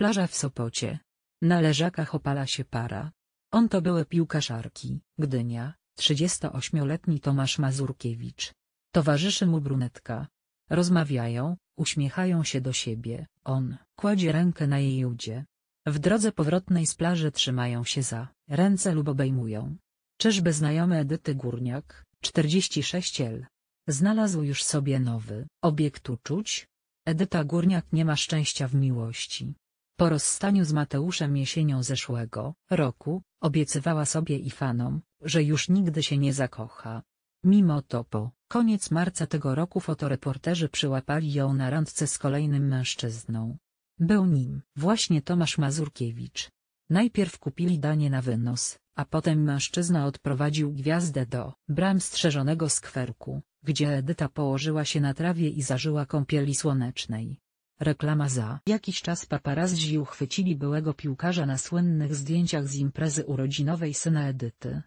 Plaża w Sopocie. Na leżakach opala się para. On to były piłkarzarki, Gdynia, 38-letni Tomasz Mazurkiewicz. Towarzyszy mu brunetka. Rozmawiają, uśmiechają się do siebie, on kładzie rękę na jej udzie. W drodze powrotnej z plaży trzymają się za ręce lub obejmują. Czyżby znajomy Edyty Górniak, 46L. Znalazł już sobie nowy obiekt uczuć? Edyta Górniak nie ma szczęścia w miłości. Po rozstaniu z Mateuszem jesienią zeszłego roku, obiecywała sobie i fanom, że już nigdy się nie zakocha. Mimo to po koniec marca tego roku fotoreporterzy przyłapali ją na randce z kolejnym mężczyzną. Był nim właśnie Tomasz Mazurkiewicz. Najpierw kupili danie na wynos, a potem mężczyzna odprowadził gwiazdę do bram strzeżonego skwerku, gdzie Edyta położyła się na trawie i zażyła kąpieli słonecznej. Reklama za jakiś czas paparazzi uchwycili byłego piłkarza na słynnych zdjęciach z imprezy urodzinowej syna Edyty.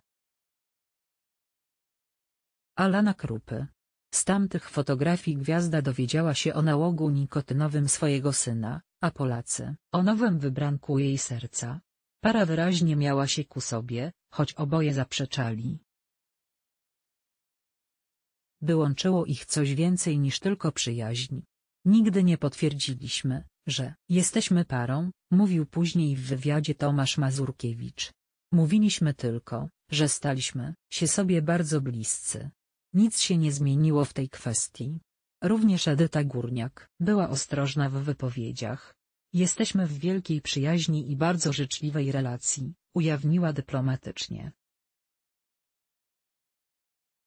Alana Krupy. Z tamtych fotografii gwiazda dowiedziała się o nałogu nikotynowym swojego syna, a Polacy o nowym wybranku jej serca. Para wyraźnie miała się ku sobie, choć oboje zaprzeczali. Wyłączyło ich coś więcej niż tylko przyjaźń. Nigdy nie potwierdziliśmy, że jesteśmy parą, mówił później w wywiadzie Tomasz Mazurkiewicz. Mówiliśmy tylko, że staliśmy się sobie bardzo bliscy. Nic się nie zmieniło w tej kwestii. Również Edyta Górniak była ostrożna w wypowiedziach. Jesteśmy w wielkiej przyjaźni i bardzo życzliwej relacji, ujawniła dyplomatycznie.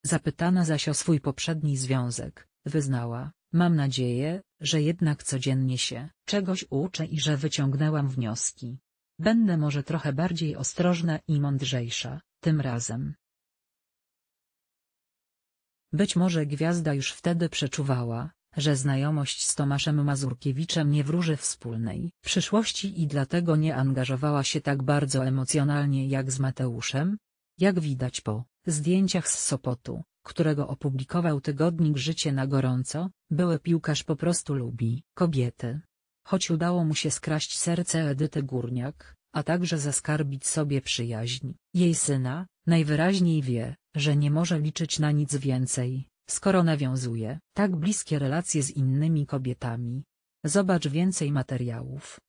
Zapytana zaś o swój poprzedni związek, wyznała, Mam nadzieję, że jednak codziennie się czegoś uczę i że wyciągnęłam wnioski. Będę może trochę bardziej ostrożna i mądrzejsza, tym razem. Być może gwiazda już wtedy przeczuwała, że znajomość z Tomaszem Mazurkiewiczem nie wróży wspólnej przyszłości i dlatego nie angażowała się tak bardzo emocjonalnie jak z Mateuszem. Jak widać po zdjęciach z Sopotu, którego opublikował tygodnik Życie na gorąco, były piłkarz po prostu lubi kobiety. Choć udało mu się skraść serce Edyty Górniak, a także zaskarbić sobie przyjaźń, jej syna, najwyraźniej wie, że nie może liczyć na nic więcej, skoro nawiązuje tak bliskie relacje z innymi kobietami. Zobacz więcej materiałów.